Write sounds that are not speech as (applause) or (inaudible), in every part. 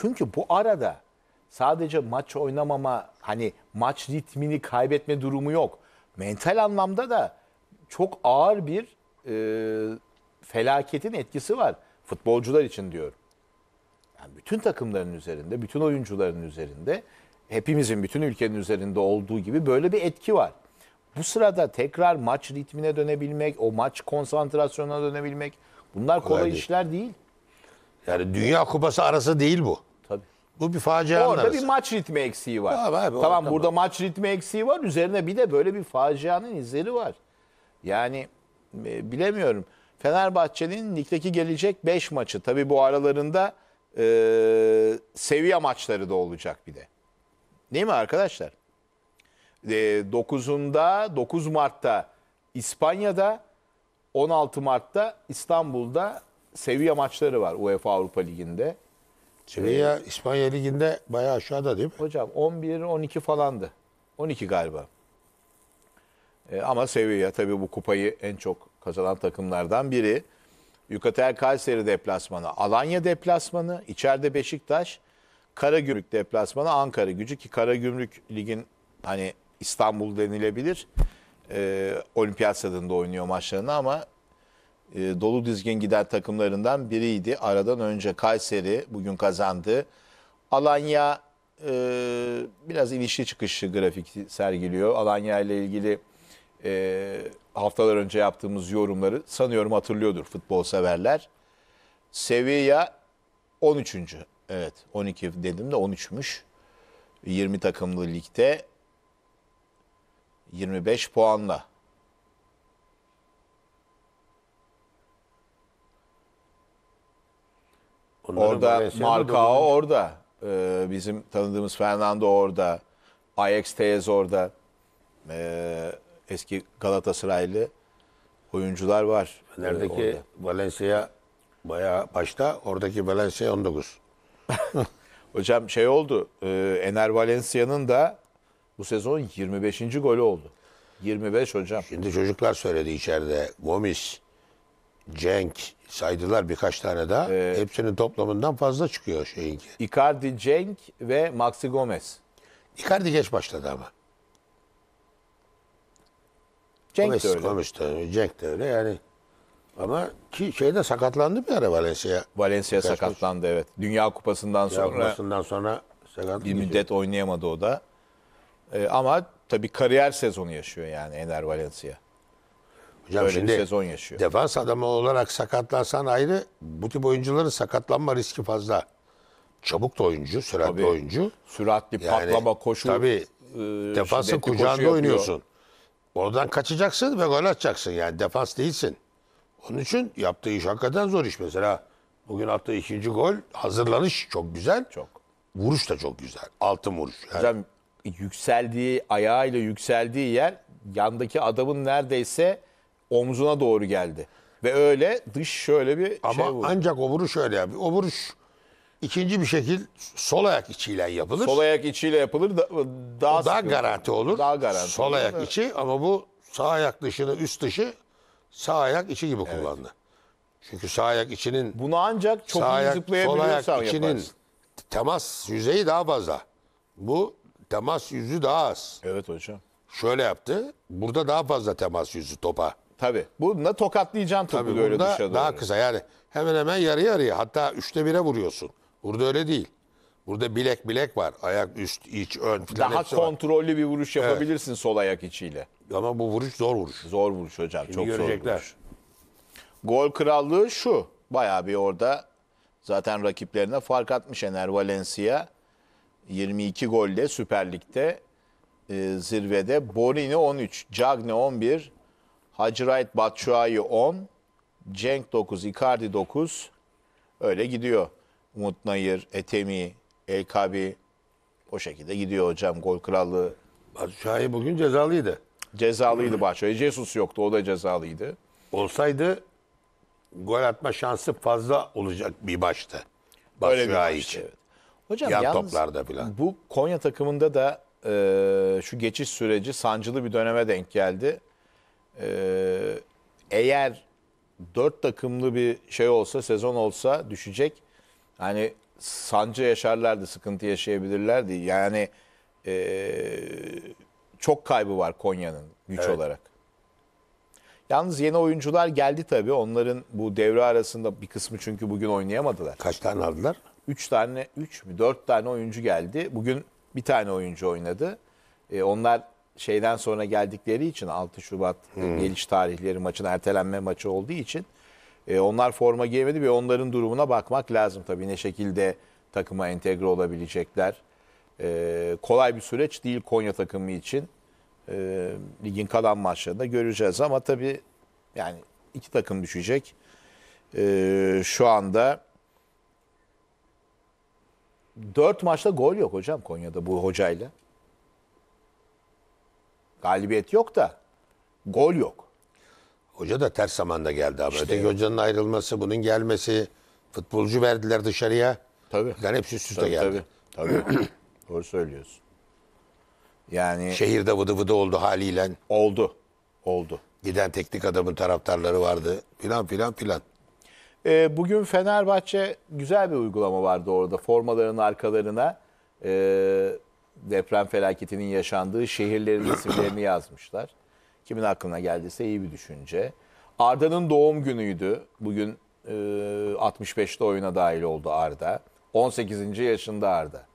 Çünkü bu arada sadece maç oynamama hani maç ritmini kaybetme durumu yok. Mental anlamda da çok ağır bir e, felaketin etkisi var futbolcular için diyorum. Yani bütün takımların üzerinde, bütün oyuncuların üzerinde, hepimizin bütün ülkenin üzerinde olduğu gibi böyle bir etki var. Bu sırada tekrar maç ritmine dönebilmek, o maç konsantrasyonuna dönebilmek bunlar kolay, kolay işler değil. Yani Dünya Kupası arası değil bu. Tabii. Bu bir facianın Orada arası. bir maç ritmi eksiği var. Abi, abi, tamam burada tamam. maç ritmi eksiği var. Üzerine bir de böyle bir facianın izleri var. Yani e, bilemiyorum. Fenerbahçe'nin ligdeki gelecek 5 maçı. Tabii bu aralarında e, seviye maçları da olacak bir de. Değil mi arkadaşlar? E, 9'unda 9 Mart'ta İspanya'da 16 Mart'ta İstanbul'da Sevilla maçları var UEFA Avrupa Ligi'nde. Sevilla ee, İspanya Ligi'nde bayağı aşağıda değil mi? Hocam 11-12 falandı. 12 galiba. E, ama Sevilla tabii bu kupayı en çok kazanan takımlardan biri. Yukatel Kayseri deplasmanı, Alanya deplasmanı, içeride Beşiktaş, Karagümrük deplasmanı, Ankara gücü ki Karagümrük ligin hani İstanbul denilebilir. E, olimpiyat stadında oynuyor maçlarını ama e, dolu dizgin gider takımlarından biriydi. Aradan önce Kayseri bugün kazandı. Alanya e, biraz inişli çıkışlı grafik sergiliyor. Alanya ile ilgili e, haftalar önce yaptığımız yorumları sanıyorum hatırlıyordur futbol severler. Sevilla 13. Evet 12 dedim de 13'müş. 20 takımlı ligde 25 puanla Bunların orada Marcao orada. Ee, bizim tanıdığımız Fernando orada. Ajax Teyze orada. Ee, eski Galatasaraylı oyuncular var. Nerede e, Valencia bayağı başta. Oradaki Valencia 19. (laughs) Hocam şey oldu. E, Ener Valencia'nın da bu sezon 25. golü oldu. 25 hocam. Şimdi çocuklar söyledi içeride. Gomis, Cenk saydılar birkaç tane daha. Ee, Hepsinin toplamından fazla çıkıyor şeyinki. Icardi, Cenk ve Maxi Gomez. Icardi geç başladı ama. Cenk Gomez, de öyle. Gomez de öyle. Cenk de öyle yani. Ama ki şeyde sakatlandı bir ara Valencia. Valencia Birkaç sakatlandı maç. evet. Dünya Kupası'ndan Dünya sonra. Kupası'ndan sonra sakatlandı. Bir müddet oynayamadı o da. Ee, ama tabii kariyer sezonu yaşıyor yani Ener Valencia. Hocam Böyle şimdi bir sezon yaşıyor. Defans adamı olarak sakatlansan ayrı bu tip oyuncuların sakatlanma riski fazla. Çabuk da oyuncu, süratli tabii, oyuncu. Süratli yani, patlama, koşu. Tabii e, defansın kucağında oynuyorsun. Oradan kaçacaksın ve gol atacaksın yani defans değilsin. Onun için yaptığı iş hakikaten zor iş. Mesela bugün attığı ikinci gol hazırlanış çok güzel. Çok. Vuruş da çok güzel. Altın vuruş. Yani. Hocam yükseldiği, ayağıyla yükseldiği yer yandaki adamın neredeyse omzuna doğru geldi. Ve öyle dış şöyle bir şey Ama şey vurdu. ancak o vuruş öyle abi. O vuruş ikinci bir şekil sol ayak içiyle yapılır. Sol ayak içiyle yapılır da, ıı, daha O daha garanti olur. Daha garanti Sol olur, ayak içi ama bu sağ ayak dışını üst dışı sağ ayak içi gibi kullandı. Çünkü sağ ayak içinin Bunu ancak çok sağ iyi ayak sol ayak içinin yaparsın. temas yüzeyi daha fazla. Bu temas yüzü daha az. Evet hocam. Şöyle yaptı. Burada daha fazla temas yüzü topa. Tabii. Bununla tokatlayacaksın topu Tabii böyle dışa doğru. Daha kısa yani hemen hemen yarı yarıya hatta üçte bire vuruyorsun. Burada öyle değil. Burada bilek bilek var. Ayak üst, iç, ön filan Daha hepsi var. kontrollü bir vuruş yapabilirsin sol ayak içiyle. Ama bu vuruş zor vuruş. Zor vuruş hocam. Çok görecekler. zor vuruş. Gol krallığı şu. Bayağı bir orada zaten rakiplerine fark atmış Ener Valencia. 22 golle Süper Lig'de e, zirvede. Borini 13, Cagne 11, Hacı Wright 10, Cenk 9, Icardi 9. Öyle gidiyor. Umut Nayır, Etemi, Elkabi o şekilde gidiyor hocam gol krallığı. Batshuayi bugün cezalıydı. Cezalıydı Batshuayi. Jesus yoktu o da cezalıydı. Olsaydı gol atma şansı fazla olacak bir başta. Batshuayi bir maçtı, için. Evet. Hocam Yan yalnız toplarda falan. bu Konya takımında da e, şu geçiş süreci sancılı bir döneme denk geldi. Ee, eğer dört takımlı bir şey olsa, sezon olsa düşecek. Hani sancı yaşarlardı, sıkıntı yaşayabilirlerdi. Yani e, çok kaybı var Konya'nın güç evet. olarak. Yalnız yeni oyuncular geldi tabii. Onların bu devre arasında bir kısmı çünkü bugün oynayamadılar. Kaç tane aldılar? Üç tane, üç, mü 4 tane oyuncu geldi. Bugün bir tane oyuncu oynadı. E, onlar şeyden sonra geldikleri için 6 Şubat e, hmm. geliş tarihleri maçın ertelenme maçı olduğu için e, onlar forma giyemedi ve onların durumuna bakmak lazım tabii ne şekilde takıma entegre olabilecekler. E, kolay bir süreç değil Konya takımı için. E, ligin kalan maçlarında göreceğiz ama tabii yani iki takım düşecek. E, şu anda 4 maçta gol yok hocam Konya'da bu hocayla. Galibiyet yok da gol yok. Hoca da ters zamanda geldi ama. İşte Öteki hocanın ayrılması, bunun gelmesi, futbolcu verdiler dışarıya. Tabii. Yani hepsi süs de geldi. Tabii, tabii. (clears throat) Doğru söylüyorsun. Yani şehirde vıdı vıdı oldu haliyle. Oldu. Oldu. Giden teknik adamın taraftarları vardı. Filan filan filan. E, bugün Fenerbahçe güzel bir uygulama vardı orada. Formaların arkalarına e, deprem felaketinin yaşandığı şehirlerin isimlerini (clears throat) yazmışlar. Kimin aklına geldiyse iyi bir düşünce. Arda'nın doğum günüydü. Bugün e, 65'te oyuna dahil oldu Arda. 18. yaşında Arda.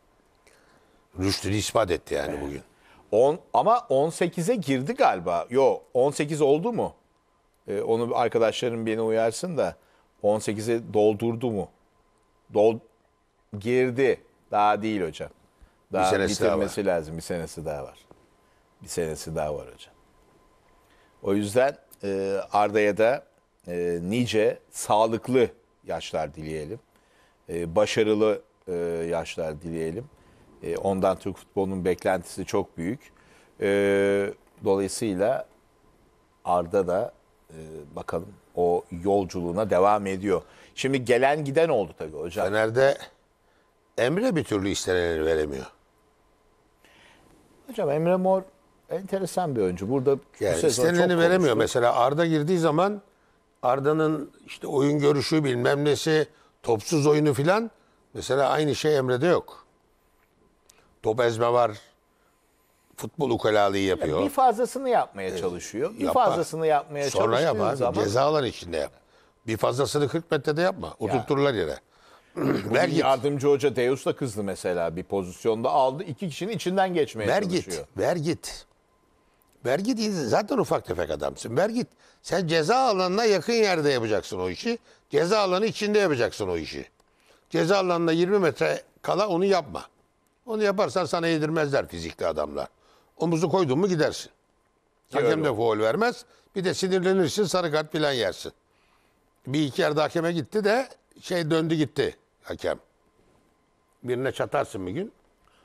Rüştünü ispat etti yani evet. bugün. 10 ama 18'e girdi galiba. Yo 18 oldu mu? Ee, onu arkadaşlarım beni uyarsın da 18'e doldurdu mu? Dol girdi. Daha değil hocam. Daha bir senesi bitirmesi daha var. lazım. Bir senesi daha var. Bir senesi daha var hocam. O yüzden e, Arda'ya da e, nice sağlıklı yaşlar dileyelim. E, başarılı e, yaşlar dileyelim. E, ondan Türk futbolunun beklentisi çok büyük. E, dolayısıyla Arda da e, bakalım o yolculuğuna devam ediyor. Şimdi gelen giden oldu tabii hocam. Fener'de Emre bir türlü istenenleri veremiyor. Hocam Emre Mor enteresan bir oyuncu. Burada yani istenileni veremiyor. Mesela Arda girdiği zaman Arda'nın işte oyun görüşü bilmem nesi, topsuz oyunu filan mesela aynı şey Emre'de yok. Top ezme var. Futbol ukalalığı yapıyor. Yani bir fazlasını yapmaya ee, çalışıyor. Bir yapar. fazlasını yapmaya Sonra çalıştığı yapar. zaman. Sonra yapar. Ceza içinde yap. Bir fazlasını 40 metrede yapma. Oturturlar ya. Vergit. Yardımcı hoca Deus da kızdı mesela bir pozisyonda aldı. iki kişinin içinden geçmeye Vergit, çalışıyor. Vergit. Vergit zaten ufak tefek adamsın. ver git. sen ceza alanına yakın yerde yapacaksın o işi. Ceza alanı içinde yapacaksın o işi. Ceza alanına 20 metre kala onu yapma. Onu yaparsan sana yedirmezler fizikli adamlar. Omuzu koydun mu gidersin. Hakem de foul vermez. Bir de sinirlenirsin sarı kart filan yersin. Bir iki yerde hakeme gitti de şey döndü gitti hakem. Birine çatarsın bir gün.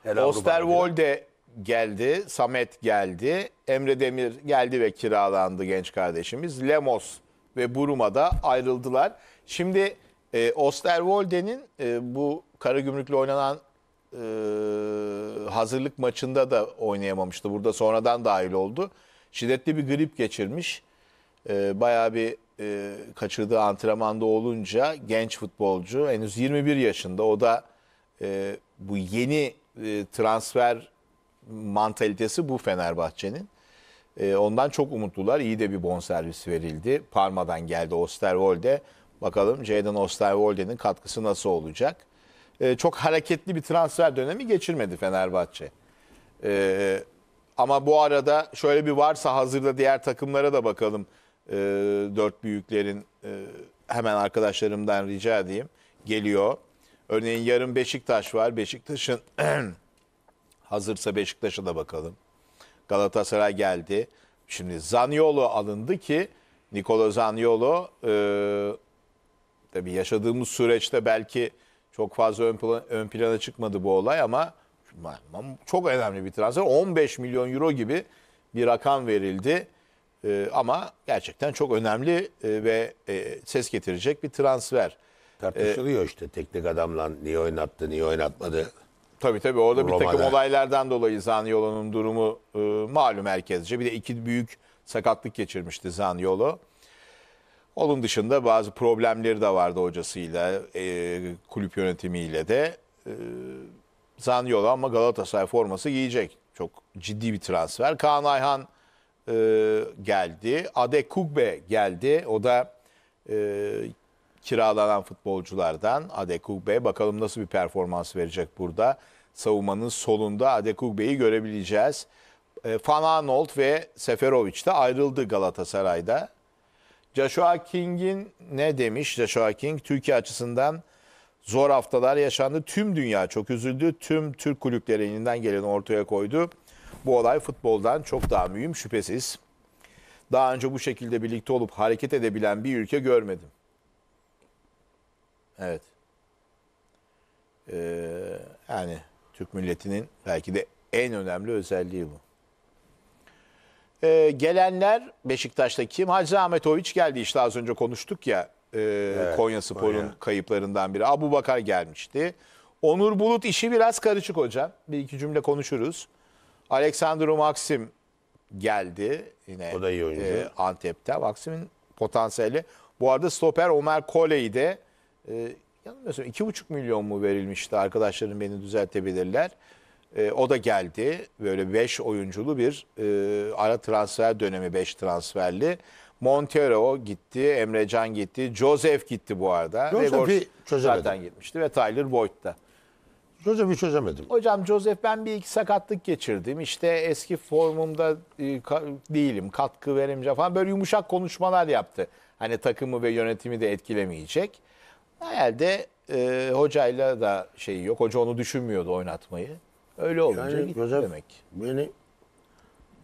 Helal Osterwolde geldi, Samet geldi, Emre Demir geldi ve kiralandı genç kardeşimiz. Lemos ve Buruma da ayrıldılar. Şimdi e, Osterwolde'nin e, bu Karagümrük'le oynanan e, hazırlık maçında da oynayamamıştı. Burada sonradan dahil oldu. Şiddetli bir grip geçirmiş. E, bayağı bir e, kaçırdığı antrenmanda olunca genç futbolcu henüz 21 yaşında. O da e, bu yeni e, transfer mantalitesi bu Fenerbahçe'nin. E, ondan çok umutlular. İyi de bir bonservis verildi. Parma'dan geldi Osterwolde. Bakalım Jadon Osterwolde'nin katkısı nasıl olacak? E, çok hareketli bir transfer dönemi geçirmedi Fenerbahçe. E, ama bu arada şöyle bir varsa hazırda diğer takımlara da bakalım e, dört büyüklerin e, hemen arkadaşlarımdan rica edeyim geliyor. Örneğin yarın Beşiktaş var. Beşiktaş'ın (clears throat) hazırsa Beşiktaş'a da bakalım. Galatasaray geldi. Şimdi Zaniolo alındı ki Nikola Zaniolo e, tabii yaşadığımız süreçte belki çok fazla ön, plan, ön plana çıkmadı bu olay ama çok önemli bir transfer. 15 milyon euro gibi bir rakam verildi. Ee, ama gerçekten çok önemli e, ve e, ses getirecek bir transfer. Tartışılıyor ee, işte teknik adamla niye oynattı, niye oynatmadı. Tabii tabii orada Roma'da. bir takım olaylardan dolayı Zaniolo'nun durumu e, malum herkesce. Bir de iki büyük sakatlık geçirmişti Zaniolo. Onun dışında bazı problemleri de vardı hocasıyla, kulüp yönetimiyle de. E, Zaniolo ama Galatasaray forması giyecek. Çok ciddi bir transfer. Kaan Ayhan e, geldi. Adekugbe geldi. O da e, kiralanan futbolculardan Adekugbe. Bakalım nasıl bir performans verecek burada. Savunmanın solunda Adekugbe'yi görebileceğiz. E, Van ve Seferovic de ayrıldı Galatasaray'da. Joshua King'in ne demiş Joshua King? Türkiye açısından zor haftalar yaşandı. Tüm dünya çok üzüldü. Tüm Türk kulüpleri elinden geleni ortaya koydu. Bu olay futboldan çok daha mühim şüphesiz. Daha önce bu şekilde birlikte olup hareket edebilen bir ülke görmedim. Evet. Ee, yani Türk milletinin belki de en önemli özelliği bu. Ee, gelenler Beşiktaş'ta kim? Hacı Ahmetoviç geldi işte az önce konuştuk ya e, evet, Konya Spor'un Konya. kayıplarından biri. Abu Bakar gelmişti. Onur Bulut işi biraz karışık hocam. Bir iki cümle konuşuruz. Alexandru Maxim geldi yine o da iyi oyuncu. E, Antep'te. Maxim'in potansiyeli. Bu arada stoper Omer Koley'i de e, yanılmıyorsam 2,5 milyon mu verilmişti arkadaşlarım beni düzeltebilirler. E, o da geldi. Böyle 5 oyunculu bir e, ara transfer dönemi 5 transferli. Montero gitti, Emrecan gitti, Joseph gitti bu arada. Joseph'i çözemedim. gitmişti ve Tyler Boyd da. Hocam Joseph'i çözemedim. Hocam Joseph ben bir iki sakatlık geçirdim. İşte eski formumda e, ka, değilim. Katkı veremeyeceğim falan. Böyle yumuşak konuşmalar yaptı. Hani takımı ve yönetimi de etkilemeyecek. Herhalde e, hocayla da şey yok. Hoca onu düşünmüyordu oynatmayı. Öyle olunca yani gitti Joseph demek. Beni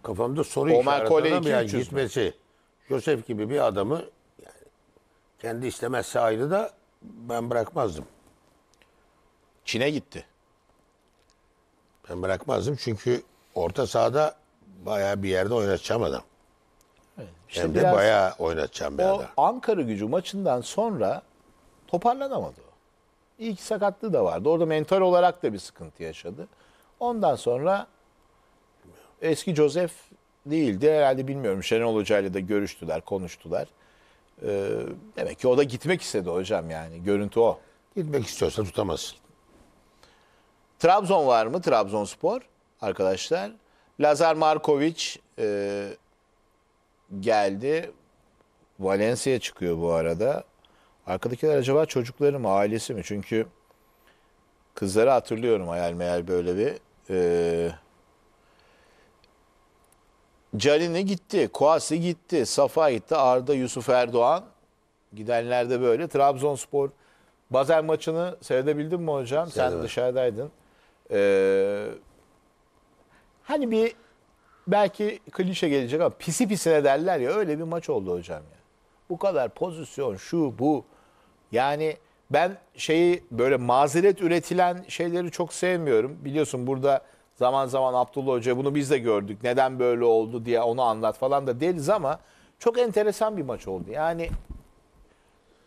kafamda soru işareti adam yani gitmesi. Joseph gibi bir adamı yani kendi istemezse ayrı da ben bırakmazdım. Çin'e gitti bırakmazdım. Çünkü orta sahada bayağı bir yerde oynatacağım adam. Evet. İşte Hem de bayağı oynatacağım bir adam. Ankara gücü maçından sonra toparlanamadı o. İyi ki sakatlığı da vardı. Orada mental olarak da bir sıkıntı yaşadı. Ondan sonra eski Josef değildi. Herhalde bilmiyorum Şenol Hoca ile de görüştüler, konuştular. Ee, demek ki o da gitmek istedi hocam yani. Görüntü o. Gitmek istiyorsa tutamazsın. Trabzon var mı? Trabzonspor arkadaşlar. Lazar Markovic e, geldi. Valencia çıkıyor bu arada. Arkadakiler acaba çocukları mı, ailesi mi? Çünkü kızları hatırlıyorum hayal meyal böyle bir. E, Caline gitti, Kuasi gitti, Safa gitti, Arda, Yusuf Erdoğan. Gidenler de böyle. Trabzonspor bazen maçını seyredebildin mi hocam? Seyredim. Sen dışarıdaydın. Ee, hani bir belki klişe gelecek ama pisi pisine derler ya öyle bir maç oldu hocam ya. Bu kadar pozisyon şu bu. Yani ben şeyi böyle mazeret üretilen şeyleri çok sevmiyorum. Biliyorsun burada zaman zaman Abdullah Hoca bunu biz de gördük. Neden böyle oldu diye onu anlat falan da deriz ama çok enteresan bir maç oldu. Yani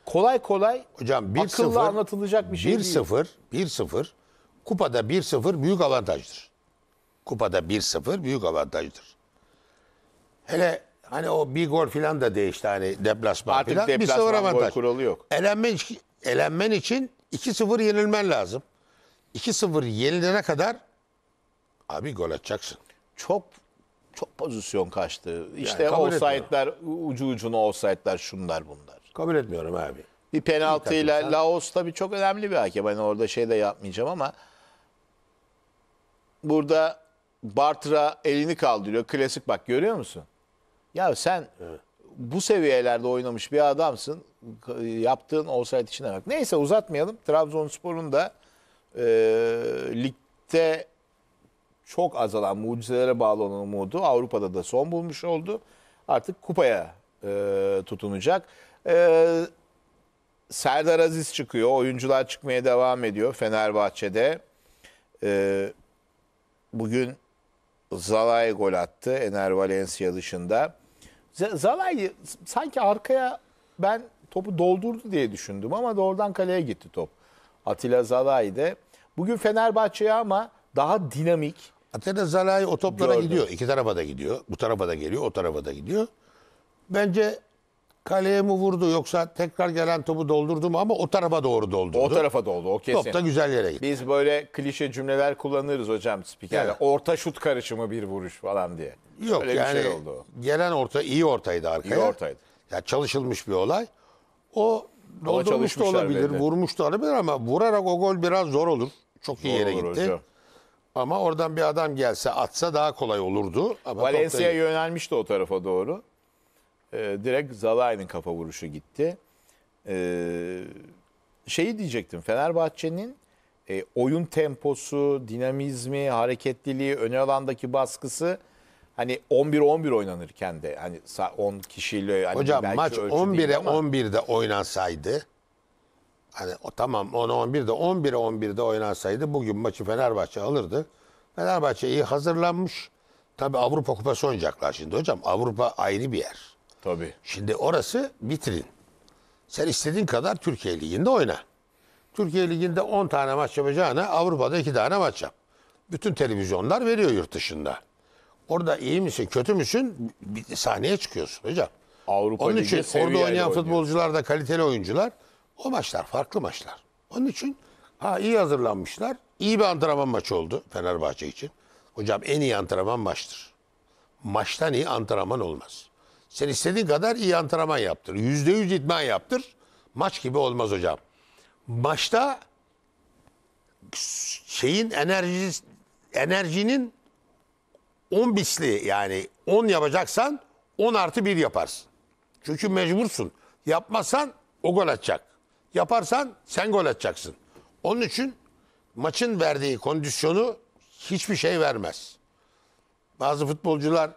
kolay kolay Hocam 1-0 anlatılacak bir şey değil. 1-0 1-0 Kupada 1-0 büyük avantajdır. Kupada 1-0 büyük avantajdır. Hele hani o bir gol filan da değişti hani deplasman Artık filan. deplasman avantaj. gol kuralı yok. Elenmen, elenmen için 2-0 yenilmen lazım. 2-0 yenilene kadar abi gol atacaksın. Çok çok pozisyon kaçtı. İşte yani offside'ler, ucu ucuna offside'ler şunlar bunlar. Kabul etmiyorum abi. Bir penaltıyla Laos tabii çok önemli bir hakem. Hani orada şey de yapmayacağım ama burada Bartra elini kaldırıyor. Klasik bak görüyor musun? Ya sen evet. bu seviyelerde oynamış bir adamsın. Yaptığın olsaydı içine bak. Neyse uzatmayalım. Trabzonspor'un da e, ligde çok azalan mucizelere bağlı olan umudu Avrupa'da da son bulmuş oldu. Artık kupaya e, tutunacak. E, Serdar Aziz çıkıyor. Oyuncular çıkmaya devam ediyor Fenerbahçe'de. E, bugün Zalay gol attı Ener Valencia dışında. Zalay sanki arkaya ben topu doldurdu diye düşündüm ama doğrudan kaleye gitti top. Atilla Zalay'dı. Bugün Fenerbahçe'ye ama daha dinamik. Atilla Zalay o toplara Gördüm. gidiyor. İki tarafa da gidiyor. Bu tarafa da geliyor, o tarafa da gidiyor. Bence kaleye mi vurdu yoksa tekrar gelen topu doldurdu mu ama o tarafa doğru doldurdu. O tarafa doldu o kesin. Top da güzel yere gitti. Biz böyle klişe cümleler kullanırız hocam spikerle. Evet. Orta şut karışımı bir vuruş falan diye. Yok Öyle yani bir şey oldu. gelen orta iyi ortaydı arkaya. İyi ortaydı. Ya çalışılmış bir olay. O doldurmuş da olabilir, belli. vurmuş da olabilir ama vurarak o gol biraz zor olur. Çok zor iyi yere gitti. Hocam. Ama oradan bir adam gelse atsa daha kolay olurdu. Ama Valencia toplayı... yönelmişti o tarafa doğru e, direkt Zalai'nin kafa vuruşu gitti. E, şeyi diyecektim Fenerbahçe'nin e, oyun temposu, dinamizmi, hareketliliği, öne alandaki baskısı hani 11-11 oynanırken de hani 10 kişiyle hani Hocam belki maç ölçü 11'e ama... 11'de oynansaydı hani o tamam 10-11'de 11'e 11'de oynansaydı bugün maçı Fenerbahçe alırdı. Fenerbahçe iyi hazırlanmış. Tabi Avrupa Kupası oynayacaklar şimdi hocam. Avrupa ayrı bir yer. Tabii. Şimdi orası vitrin. Sen istediğin kadar Türkiye Ligi'nde oyna. Türkiye Ligi'nde 10 tane maç yapacağına Avrupa'da 2 tane maç yap. Bütün televizyonlar veriyor yurt dışında. Orada iyi misin, kötü müsün bir sahneye çıkıyorsun hocam. Avrupa Onun için orada oynayan futbolcular da kaliteli oyuncular. O maçlar farklı maçlar. Onun için ha iyi hazırlanmışlar. İyi bir antrenman maçı oldu Fenerbahçe için. Hocam en iyi antrenman maçtır. Maçtan iyi antrenman olmaz. Sen istediğin kadar iyi antrenman yaptır. Yüzde yüz idman yaptır. Maç gibi olmaz hocam. Maçta şeyin enerjisi, enerjinin 10 bisli yani 10 yapacaksan 10 artı 1 yaparsın. Çünkü mecbursun. Yapmazsan o gol atacak. Yaparsan sen gol atacaksın. Onun için maçın verdiği kondisyonu hiçbir şey vermez. Bazı futbolcular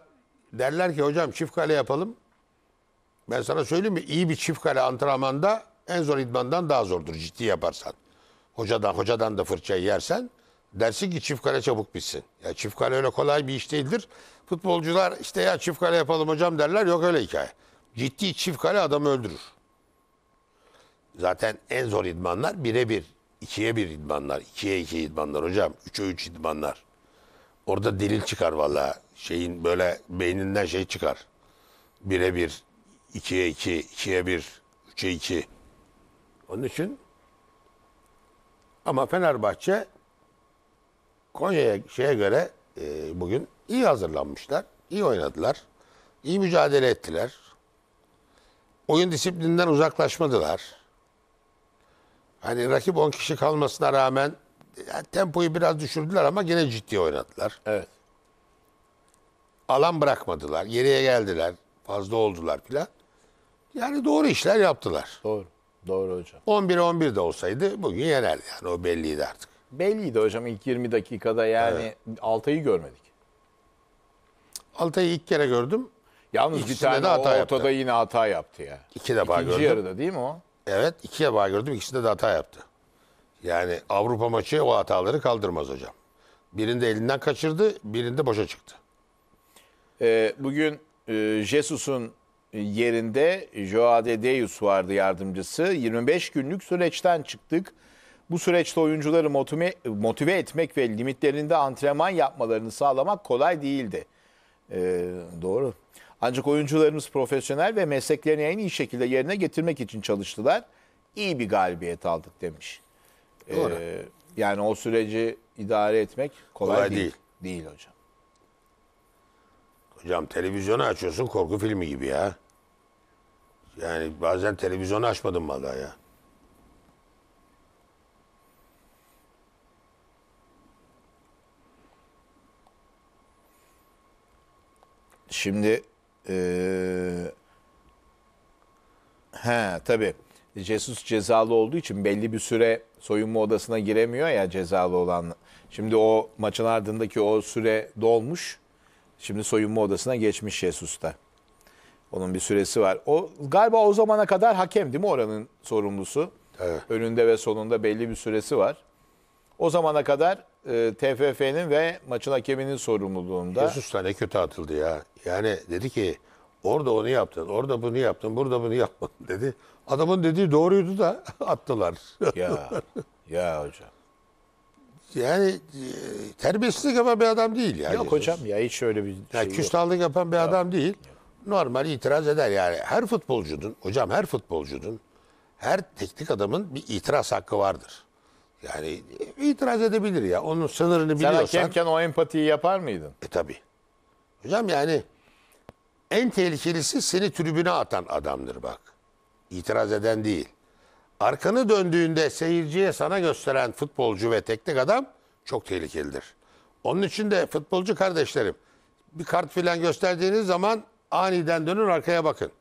derler ki hocam çift kale yapalım. Ben sana söyleyeyim mi? İyi bir çift kale antrenmanda en zor idmandan daha zordur ciddi yaparsan. Hocadan hocadan da fırçayı yersen dersin ki çift kale çabuk bitsin. Ya çift kale öyle kolay bir iş değildir. Futbolcular işte ya çift kale yapalım hocam derler. Yok öyle hikaye. Ciddi çift kale adamı öldürür. Zaten en zor idmanlar bire bir, ikiye bir idmanlar, ikiye iki idmanlar hocam, üçe üç idmanlar. Orada delil çıkar valla. Şeyin böyle beyninden şey çıkar. Bire bir, ikiye iki, ikiye bir, üçe iki. Onun için ama Fenerbahçe Konya'ya şeye göre e, bugün iyi hazırlanmışlar. iyi oynadılar. iyi mücadele ettiler. Oyun disiplininden uzaklaşmadılar. Hani rakip 10 kişi kalmasına rağmen yani tempoyu biraz düşürdüler ama gene ciddi oynadılar. Evet. Alan bırakmadılar. Geriye geldiler. Fazla oldular filan. Yani doğru işler yaptılar. Doğru. Doğru hocam. 11 11 de olsaydı bugün yenerdi yani o belliydi artık. Belliydi hocam ilk 20 dakikada yani evet. Altay'ı görmedik. Altay'ı ilk kere gördüm. Yalnız İkisinde bir tane de hata ortada yaptı. yine hata yaptı ya. İki defa İkinci gördüm. İkinci yarıda değil mi o? Evet iki defa gördüm İkisinde de hata yaptı. Yani Avrupa maçı o hataları kaldırmaz hocam. Birinde elinden kaçırdı, birinde boşa çıktı. E, bugün e, Jesus'un yerinde Joade Deus vardı yardımcısı. 25 günlük süreçten çıktık. Bu süreçte oyuncuları motive, motive etmek ve limitlerinde antrenman yapmalarını sağlamak kolay değildi. E, doğru. Ancak oyuncularımız profesyonel ve mesleklerini en iyi şekilde yerine getirmek için çalıştılar. İyi bir galibiyet aldık demiş. Doğru. E, yani o süreci idare etmek kolay, kolay değil. değil. Değil hocam. Hocam televizyonu açıyorsun korku filmi gibi ya. Yani bazen televizyonu açmadım valla ya. Şimdi ee, he tabii Jesus cezalı olduğu için belli bir süre soyunma odasına giremiyor ya cezalı olan. Şimdi o maçın ardındaki o süre dolmuş. Şimdi soyunma odasına geçmiş da. Onun bir süresi var. O galiba o zamana kadar hakem değil mi oranın sorumlusu? Evet. Önünde ve sonunda belli bir süresi var. O zamana kadar e, TFF'nin ve maçın hakeminin sorumluluğunda. Jesus da ne kötü atıldı ya. Yani dedi ki Orada onu yaptın, orada bunu yaptın, burada bunu yapmadın dedi. Adamın dediği doğruydu da (laughs) attılar. Ya, ya hocam. Yani e, terbiyesizlik yapan bir adam değil. Yani. Yok hocam ya hiç öyle bir şey yani, Küstahlık yapan bir ya. adam değil. Normal itiraz eder yani. Her futbolcunun, hocam her futbolcunun, her teknik adamın bir itiraz hakkı vardır. Yani e, itiraz edebilir ya. Onun sınırını biliyorsan. Sen hakemken o empatiyi yapar mıydın? E tabi. Hocam yani en tehlikelisi seni tribüne atan adamdır bak. İtiraz eden değil. Arkanı döndüğünde seyirciye sana gösteren futbolcu ve teknik adam çok tehlikelidir. Onun için de futbolcu kardeşlerim bir kart filan gösterdiğiniz zaman aniden dönün arkaya bakın.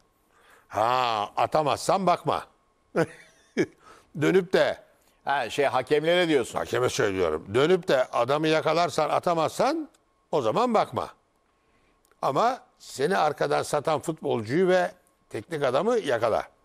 Ha atamazsan bakma. (laughs) Dönüp de Ha şey hakemlere diyorsun. hakeme söylüyorum. Dönüp de adamı yakalarsan atamazsan o zaman bakma. Ama seni arkadan satan futbolcuyu ve teknik adamı yakala.